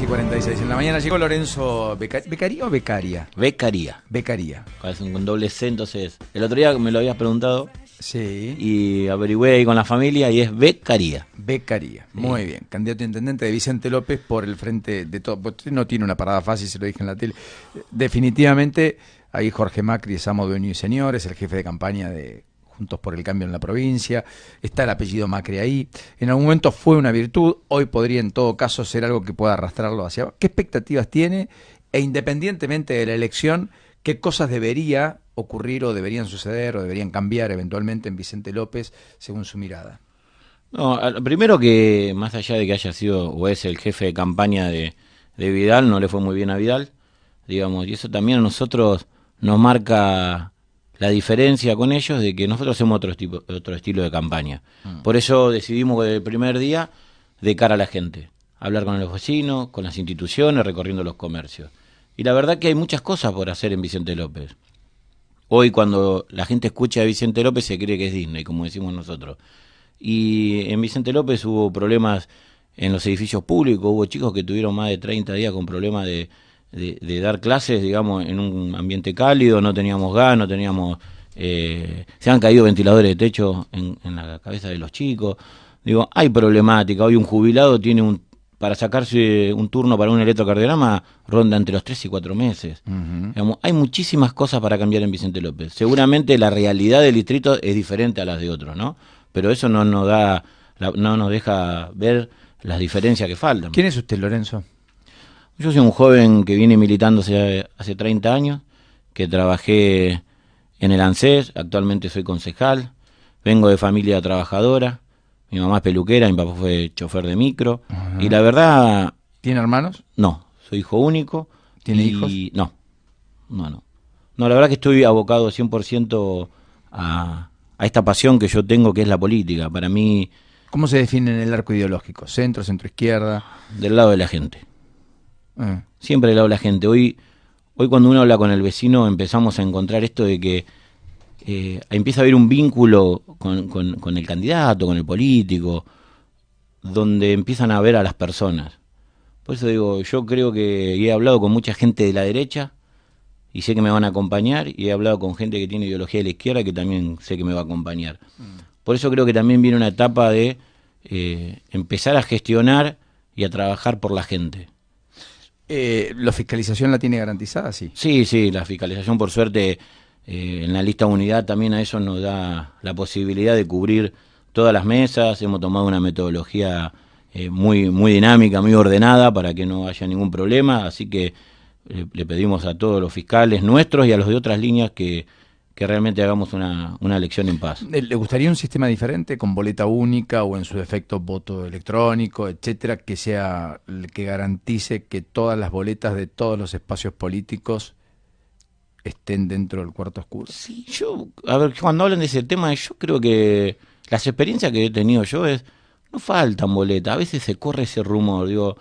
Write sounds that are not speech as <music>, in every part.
y 46 en la mañana llegó Lorenzo Becaría o Becaria? Becaría. Becaría. Con doble C, entonces. El otro día me lo habías preguntado. Sí. Y averigüé ahí con la familia y es Becaría. Becaría. Muy bien. Candidato intendente de Vicente López por el frente de todo. no tiene una parada fácil, se lo dije en la tele. Definitivamente, ahí Jorge Macri es amo, dueño y señor, es el jefe de campaña de Juntos por el Cambio en la provincia, está el apellido Macri ahí. En algún momento fue una virtud, hoy podría en todo caso ser algo que pueda arrastrarlo hacia abajo. ¿Qué expectativas tiene? E independientemente de la elección, ¿qué cosas debería ocurrir o deberían suceder o deberían cambiar eventualmente en Vicente López según su mirada? No, primero que más allá de que haya sido o es el jefe de campaña de, de Vidal, no le fue muy bien a Vidal, digamos, y eso también a nosotros nos marca la diferencia con ellos de que nosotros hacemos otro, tipo, otro estilo de campaña. Mm. Por eso decidimos el primer día de cara a la gente, hablar con los vecinos, con las instituciones, recorriendo los comercios. Y la verdad que hay muchas cosas por hacer en Vicente López. Hoy cuando la gente escucha a Vicente López se cree que es Disney, como decimos nosotros. Y en Vicente López hubo problemas en los edificios públicos, hubo chicos que tuvieron más de 30 días con problemas de, de, dar clases, digamos, en un ambiente cálido, no teníamos gas, no teníamos... Eh, se han caído ventiladores de techo en, en la cabeza de los chicos. Digo, hay problemática. Hoy un jubilado tiene un, para sacarse un turno para un electrocardiograma ronda entre los tres y cuatro meses. Digamos, hay muchísimas cosas para cambiar en Vicente López. Seguramente la realidad del distrito es diferente a las de otros, ¿no? Pero eso no nos da, no nos deja ver las diferencias que faltan. ¿Quién es usted, Lorenzo? Yo soy un joven que viene militando hace, 30 años, que trabajé en el ANSES, actualmente soy concejal, vengo de familia trabajadora, mi mamá es peluquera, mi papá fue chofer de micro, y la verdad... ¿Tiene hermanos? No, soy hijo único. ¿Tiene hijos? No, no, no. No, la verdad que estoy abocado 100% a, a esta pasión que yo tengo, que es la política. Para mí... ¿Cómo se define en el arco ideológico? ¿Centro, centro izquierda? Del lado de la gente. Eh. Siempre le habla gente. Hoy, hoy cuando uno habla con el vecino empezamos a encontrar esto de que eh, empieza a haber un vínculo con, el candidato, con el político, donde empiezan a ver a las personas. Por eso digo, yo creo que he hablado con mucha gente de la derecha y sé que me van a acompañar y he hablado con gente que tiene ideología de la izquierda que también sé que me va a acompañar. Mm. Por eso creo que también viene una etapa de eh, empezar a gestionar y a trabajar por la gente. Eh, ¿La fiscalización la tiene garantizada, sí? Sí, sí, la fiscalización, por suerte, eh, en la lista unidad también a eso nos da la posibilidad de cubrir todas las mesas. Hemos tomado una metodología eh, muy, muy dinámica, muy ordenada, para que no haya ningún problema. Así que le pedimos a todos los fiscales nuestros y a los de otras líneas que que realmente hagamos una, elección en paz. Eh, ¿Le gustaría un sistema diferente, con boleta única o en su defecto voto electrónico, etcétera, que sea el que garantice que todas las boletas de todos los espacios políticos estén dentro del cuarto oscuro? Sí, yo, a ver, cuando hablan de ese tema, yo creo que las experiencias que he tenido yo es, no faltan boletas, a veces se corre ese rumor, digo,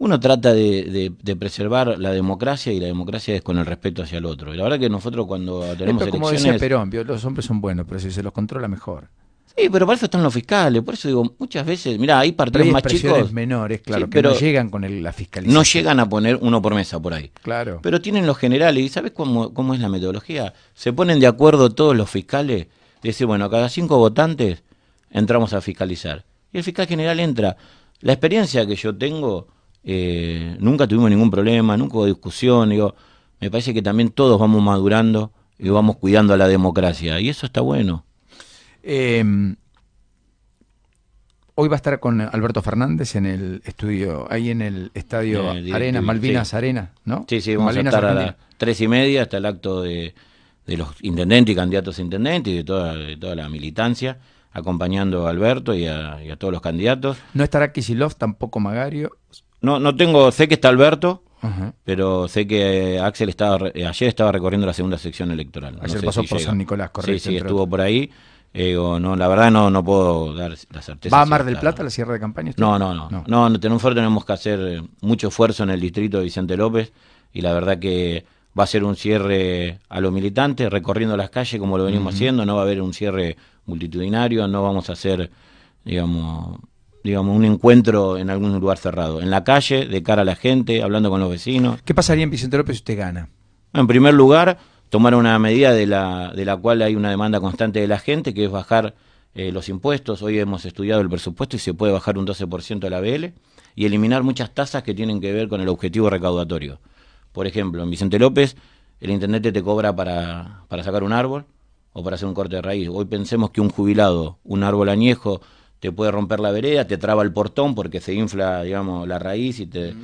uno trata de, preservar la democracia y la democracia es con el respeto hacia el otro. Y la verdad que nosotros cuando tenemos Esto, como elecciones... Decía Perón, los hombres son buenos, pero si se los controla mejor. Sí, pero para eso están los fiscales, por eso digo, muchas veces, mira, hay partidos más chicos. menores, claro, pero que no llegan con la fiscalización. No llegan a poner uno por mesa por ahí. Claro. Pero tienen los generales, ¿y sabes cómo, cómo es la metodología? Se ponen de acuerdo todos los fiscales, de decir, bueno, cada cinco votantes entramos a fiscalizar. Y el fiscal general entra. La experiencia que yo tengo eh, nunca tuvimos ningún problema, nunca hubo discusión. Digo, me parece que también todos vamos madurando y vamos cuidando a la democracia. Y eso está bueno. Em, hoy va a estar con Alberto Fernández en el estudio, ahí en el estadio Arena Malvinas Arena, ¿no? Sí, sí, vamos a estar a las tres y media hasta el acto de, los intendentes y candidatos a intendentes y de toda, toda la militancia acompañando a Alberto y a, todos los candidatos. No estará Kisilov, tampoco Magario, no, no tengo, sé que está Alberto, pero sé que Axel estaba, eh, ayer estaba recorriendo la segunda sección electoral. Ayer pasó por San Nicolás, correcto. Sí, sí, estuvo por ahí. Eh, no, la verdad no, no puedo dar la certeza. ¿Va a Mar del Plata la cierre de campaña? No, no, no. No, tenemos, que hacer eh, mucho esfuerzo en el distrito de Vicente López y la verdad que va a ser un cierre a los militantes, recorriendo las calles como lo venimos haciendo, no va a haber un cierre multitudinario, no vamos a hacer, digamos, digamos, un encuentro en algún lugar cerrado, en la calle, de cara a la gente, hablando con los vecinos. ¿Qué pasaría en Vicente López si usted gana? En primer lugar, tomar una medida de la, de la cual hay una demanda constante de la gente, que es bajar eh, los impuestos. Hoy hemos estudiado el presupuesto y se puede bajar un 12% de la BL y eliminar muchas tasas que tienen que ver con el objetivo recaudatorio. Por ejemplo, en Vicente López, el intendente te cobra para, para sacar un árbol o para hacer un corte de raíz. Hoy pensemos que un jubilado, un árbol añejo, te puede romper la vereda, te traba el portón porque se infla, digamos, la raíz y te,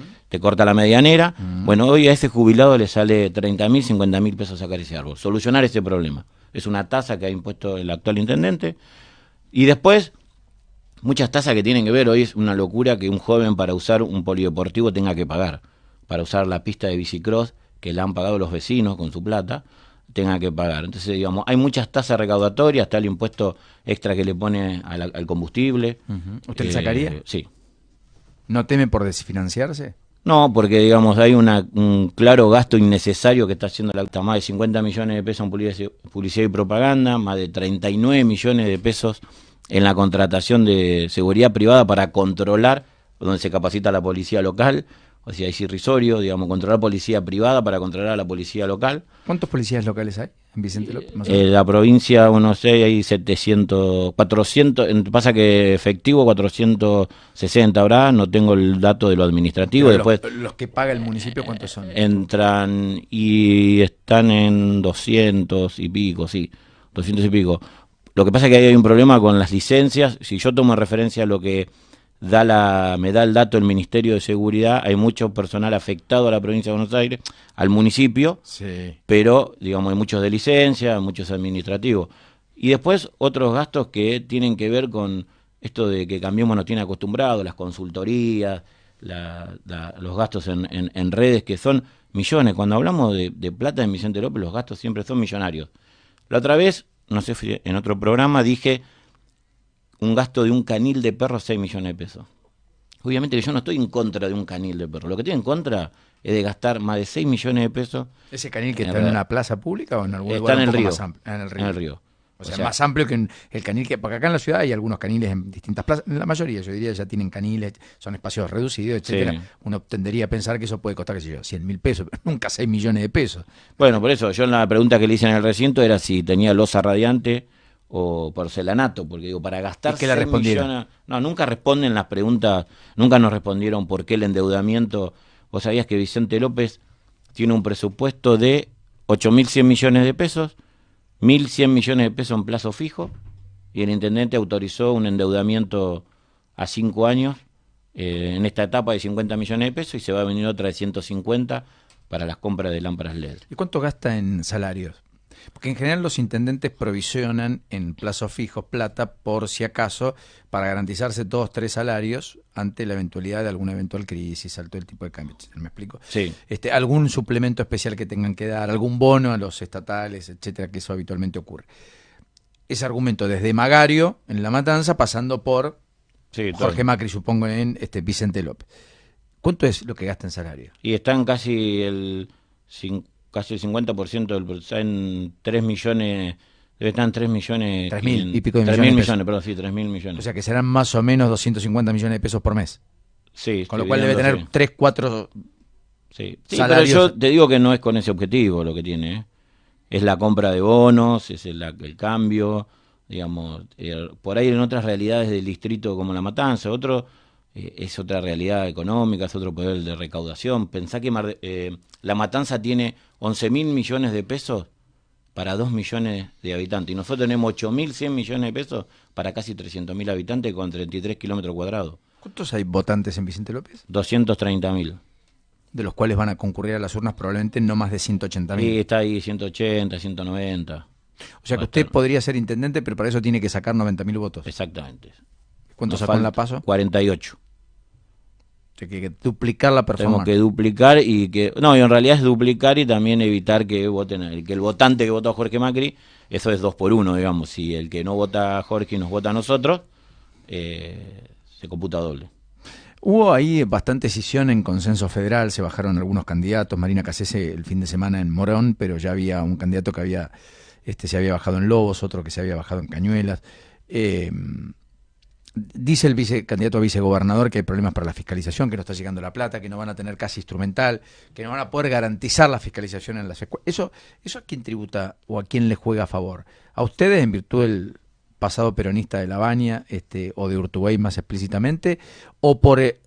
corta la medianera. Bueno, hoy a ese jubilado le sale 30 mil, 50 mil pesos sacar ese árbol, solucionar ese problema. Es una tasa que ha impuesto el actual intendente. Y después, muchas tasas que tienen que ver, hoy es una locura que un joven para usar un polideportivo tenga que pagar, para usar la pista de bicicross que le han pagado los vecinos con su plata tenga que pagar. Entonces, digamos, hay muchas tasas recaudatorias, está el impuesto extra que le pone al, combustible. ¿Usted le eh, sacaría? Sí. ¿No teme por desfinanciarse? No, porque digamos hay un claro gasto innecesario que está haciendo la acta, más de 50 millones de pesos en publicidad, y propaganda, más de 39 millones de pesos en la contratación de seguridad privada para controlar donde se capacita la policía local, o sea, es irrisorio, digamos, controlar policía privada para controlar a la policía local. ¿Cuántos policías locales hay en Vicente López? Eh, la provincia, uno sé, hay 700, 400, pasa que efectivo 460 habrá, no tengo el dato de lo administrativo. Después, los, que paga el municipio, ¿cuántos son? Entran y están en 200 y pico, sí, 200 y pico. Lo que pasa es que hay un problema con las licencias. Si yo tomo referencia a lo que da la, me da el dato el Ministerio de Seguridad, hay mucho personal afectado a la provincia de Buenos Aires, al municipio, sí. pero digamos hay muchos de licencia, muchos administrativos. Y después otros gastos que tienen que ver con esto de que Cambiemos nos tiene acostumbrado, las consultorías, los gastos en, redes que son millones. Cuando hablamos de, de plata en Vicente López, los gastos siempre son millonarios. La otra vez, no sé, en otro programa dije un gasto de un canil de perros 6 millones de pesos. Obviamente que yo no estoy en contra de un canil de perro. Lo que estoy en contra es de gastar más de 6 millones de pesos. ¿Ese canil que está en una plaza pública o en algún lugar en, el en el río? En el río. O, sea, más amplio que el canil que. Porque acá en la ciudad hay algunos caniles en distintas plazas. La mayoría, yo diría, ya tienen caniles, son espacios reducidos, etcétera. Uno tendería a pensar que eso puede costar, qué sé yo, 100 mil pesos, pero nunca 6 millones de pesos. Bueno, por eso, yo en la pregunta que le hice en el recinto era si tenía losa radiante o porcelanato, porque digo, para gastar... que la respondieron? no, nunca responden las preguntas, nunca nos respondieron por qué el endeudamiento. Vos sabías que Vicente López tiene un presupuesto de 8.100 millones de pesos, 1.100 millones de pesos en plazo fijo, y el intendente autorizó un endeudamiento a cinco años eh, en esta etapa de 50 millones de pesos y se va a venir otra de 150 para las compras de lámparas LED. ¿Y cuánto gasta en salarios? Porque en general los intendentes provisionan en plazos fijos plata por si acaso para garantizarse todos tres salarios ante la eventualidad de alguna eventual crisis, alto el tipo de cambio, ¿Me explico? Sí. Este, algún suplemento especial que tengan que dar, algún bono a los estatales, etcétera, que eso habitualmente ocurre. Ese argumento desde Magario en La Matanza, pasando por Jorge Macri, supongo, en este Vicente López. ¿Cuánto es lo que gasta en salario? Y están casi el casi el 50% del en 3 millones, debe estar en 3 millones. 3 mil y pico de 3 millones. 3 mil millones, perdón, sí, 3 mil millones. O sea que serán más o menos 250 millones de pesos por mes. Sí. Con lo cual debe tener 3, 4 sí. sí pero yo te digo que no es con ese objetivo lo que tiene. ¿eh? Es la compra de bonos, es el, cambio, digamos, por ahí en otras realidades del distrito como La Matanza, otro eh, es otra realidad económica, es otro poder de recaudación. Pensá que eh, La Matanza tiene 11 mil millones de pesos para 2 millones de habitantes. Y nosotros tenemos mil 8.100 millones de pesos para casi 300.000 habitantes con 33 kilómetros cuadrados. ¿Cuántos hay votantes en Vicente López? mil, De los cuales van a concurrir a las urnas probablemente no más de 180.000. Sí, está ahí 180, 190. O sea que usted podría ser intendente, pero para eso tiene que sacar mil votos. Exactamente. ¿Cuántos sacó en la paso? 48. Hay que duplicar la persona. Tenemos que duplicar y que. No, y en realidad es duplicar y también evitar que voten. Que el votante que votó a Jorge Macri, eso es dos por uno, digamos. Si el que no vota a Jorge y nos vota a nosotros, eh, se computa doble. Hubo ahí bastante decisión en consenso federal, se bajaron algunos candidatos. Marina Casese el fin de semana en Morón, pero ya había un candidato que había. Este se había bajado en Lobos, otro que se había bajado en Cañuelas. Eh, Dice el vicecandidato a vicegobernador que hay problemas para la fiscalización, que no está llegando la plata, que no van a tener casi instrumental, que no van a poder garantizar la fiscalización en las escuelas. ¿Eso, ¿Eso a quién tributa o a quién le juega a favor? ¿A ustedes en virtud del pasado peronista de La Baña este, o de Urtubey más explícitamente? ¿O por eh,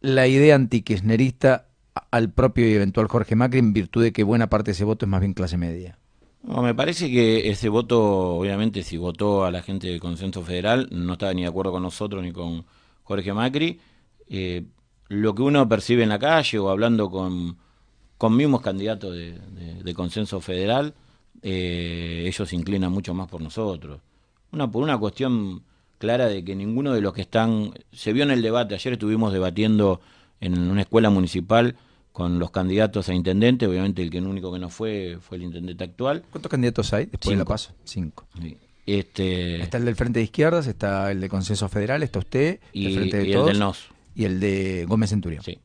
la idea antikirchnerista al propio y eventual Jorge Macri en virtud de que buena parte de ese voto es más bien clase media? me parece que ese voto, obviamente, si votó a la gente del Consenso Federal, no estaba ni de acuerdo con nosotros ni con Jorge Macri. Eh, lo que uno percibe en la calle o hablando con, con mismos candidatos de, Consenso Federal, eh, ellos se inclinan mucho más por nosotros. Una, por una cuestión clara de que ninguno de los que están... Se vio en el debate, ayer estuvimos debatiendo en una escuela municipal con los candidatos a intendente. Obviamente el que el único que no fue fue el intendente actual. ¿Cuántos candidatos hay después de la PASO? Cinco. Este, está el del Frente de Izquierdas, está el de Consenso Federal, está usted, y, el Frente de del NOS. Y el de Gómez Centurión. Sí.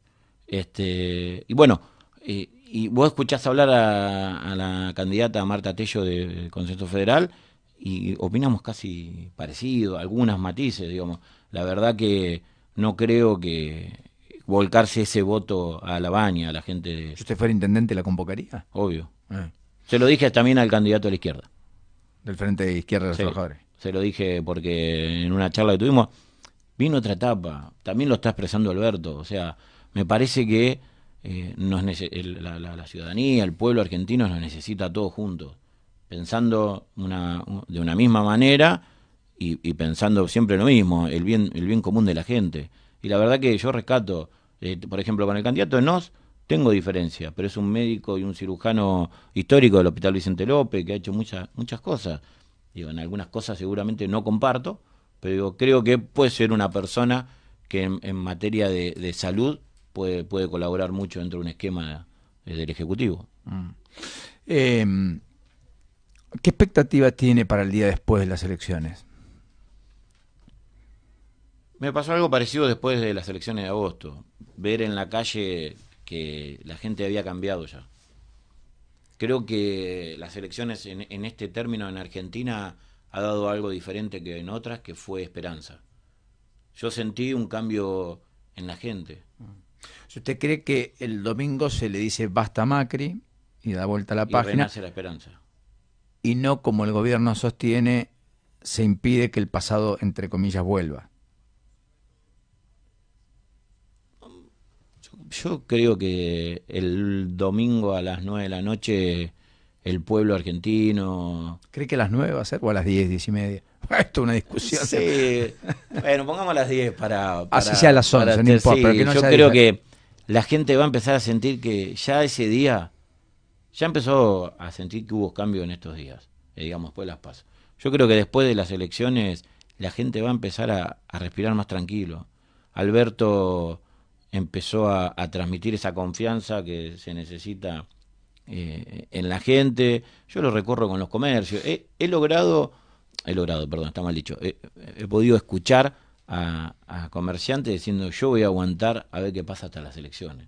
Este, y bueno, y vos escuchás hablar a, a, la candidata Marta Tello del Consenso Federal y opinamos casi parecido, algunas matices, digamos. La verdad que no creo que volcarse ese voto a la baña, a la gente. De... ¿Si usted fuera intendente, la convocaría? Obvio. Eh. Se lo dije también al candidato de la izquierda. Del Frente de Izquierda de los Trabajadores. Se lo dije porque en una charla que tuvimos, vino otra etapa. También lo está expresando Alberto. O sea, me parece que eh, la, ciudadanía, el pueblo argentino nos necesita todos juntos. Pensando una, de una misma manera y, y pensando siempre lo mismo, el bien, el bien común de la gente. Y la verdad que yo rescato, eh, por ejemplo, con el candidato de Nos tengo diferencia, pero es un médico y un cirujano histórico del Hospital Vicente López que ha hecho muchas muchas cosas. Digo, en algunas cosas seguramente no comparto, pero digo, creo que puede ser una persona que en, materia de, salud puede, puede colaborar mucho dentro de un esquema eh, del Ejecutivo. Mm. Em, ¿Qué expectativas tiene para el día después de las elecciones? Me pasó algo parecido después de las elecciones de agosto. Ver en la calle que la gente había cambiado ya. Creo que las elecciones en, este término en Argentina ha dado algo diferente que en otras, que fue esperanza. Yo sentí un cambio en la gente. Mm. Si usted cree que el domingo se le dice basta Macri y da vuelta a la y página. la esperanza. Y no como el gobierno sostiene, se impide que el pasado, entre comillas, vuelva. Yo creo que el domingo a las 9 de la noche el pueblo argentino... ¿Cree que a las 9 va a ser o a las 10, 10 y media? <laughs> Esto es una discusión. Sí. bueno, pongamos ah, a las 10 para, Así sea a las 11, yo creo que la gente va a empezar a sentir que ya ese día, ya empezó a sentir que hubo cambio en estos días, eh, digamos, después las pasas. Yo creo que después de las elecciones la gente va a empezar a respirar más tranquilo. Alberto empezó a, transmitir esa confianza que se necesita eh, en la gente. Yo lo recorro con los comercios. He, logrado, he logrado, perdón, está mal dicho, he, podido escuchar a, comerciantes diciendo yo voy a aguantar a ver qué pasa hasta las elecciones.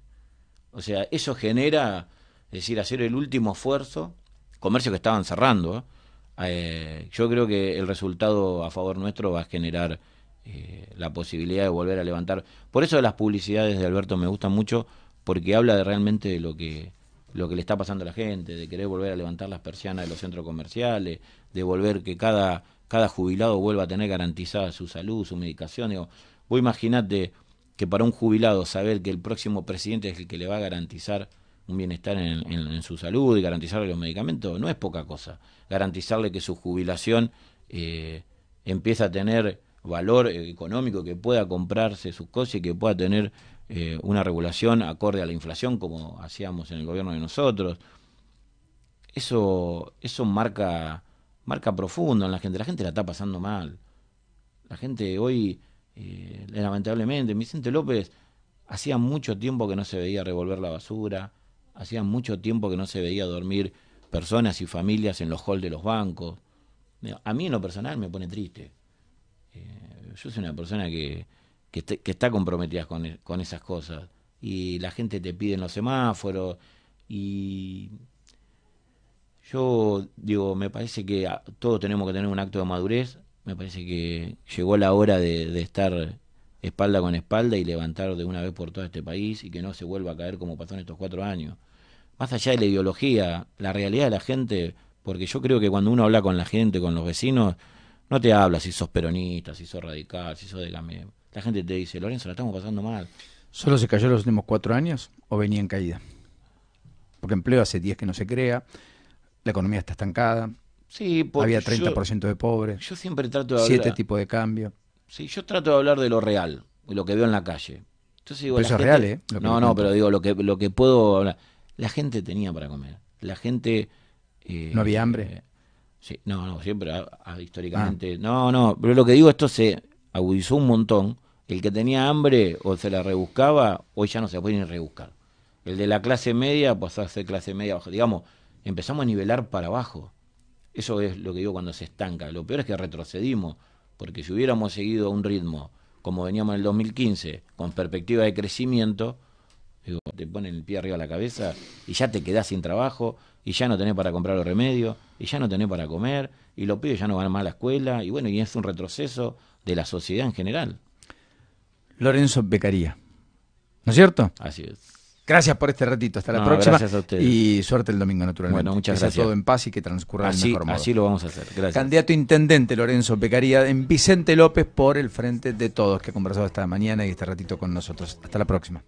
O sea, eso genera, es decir, hacer el último esfuerzo, comercios que estaban cerrando. ¿eh? Eh, yo creo que el resultado a favor nuestro va a generar eh, la posibilidad de volver a levantar. Por eso las publicidades de Alberto me gustan mucho, porque habla de realmente de lo que, lo que le está pasando a la gente, de querer volver a levantar las persianas de los centros comerciales, de volver que cada, cada jubilado vuelva a tener garantizada su salud, su medicación. vos imaginate que para un jubilado saber que el próximo presidente es el que le va a garantizar un bienestar en, su salud y garantizarle los medicamentos, no es poca cosa. Garantizarle que su jubilación eh, empieza a tener valor eh, económico que pueda comprarse sus cosas y que pueda tener eh, una regulación acorde a la inflación como hacíamos en el gobierno de nosotros. Eso, eso marca, marca profundo en la gente. La gente la está pasando mal. La gente hoy, eh, lamentablemente, Vicente López hacía mucho tiempo que no se veía revolver la basura, hacía mucho tiempo que no se veía dormir personas y familias en los halls de los bancos. A mí en lo personal me pone triste yo soy una persona que, está comprometida e, con, esas cosas. Y la gente te pide en los semáforos y yo digo, me parece que todos tenemos que tener un acto de madurez, me parece que llegó la hora de, de, estar espalda con espalda y levantar de una vez por todo este país y que no se vuelva a caer como pasó en estos cuatro años. Más allá de la ideología, la realidad de la gente, porque yo creo que cuando uno habla con la gente, con los vecinos, no te hablas si sos peronista, si sos radical, si sos de cambio. La gente te dice, Lorenzo, la estamos pasando mal. ¿Solo se cayó los últimos cuatro años o venía en caída? Porque empleo hace diez que no se crea, la economía está estancada, sí, había 30% de pobres, yo siempre trato de hablar, siete tipos de cambio. Sí, yo trato de hablar de lo real, de lo que veo en la calle. Entonces, digo, pero eso es real, ¿eh? no, no, pero digo, lo que, lo que puedo hablar. La gente tenía para comer. La gente. Eh, no había hambre no, no, siempre ah, ah, históricamente. Ah. No, no, pero lo que digo, esto se agudizó un montón. El que tenía hambre o se la rebuscaba, hoy ya no se puede ni rebuscar. El de la clase media pues a clase media Digamos, empezamos a nivelar para abajo. Eso es lo que digo cuando se estanca. Lo peor es que retrocedimos, porque si hubiéramos seguido un ritmo como veníamos en el 2015, con perspectiva de crecimiento, te ponen el pie arriba de la cabeza y ya te quedás sin trabajo y ya no tenés para comprar los remedios y ya no tenés para comer y los pibes ya no van más a la escuela y bueno, y es un retroceso de la sociedad en general. Lorenzo Becaría. ¿No es cierto? Así es. Gracias por este ratito. Hasta la próxima. Gracias a ustedes. Y suerte el domingo, naturalmente. Bueno, muchas que gracias. Sea todo en paz y que transcurra así, Así lo vamos a hacer. Gracias. Candidato intendente Lorenzo Becaría en Vicente López por el Frente de Todos, que ha conversado esta mañana y este ratito con nosotros. Hasta la próxima.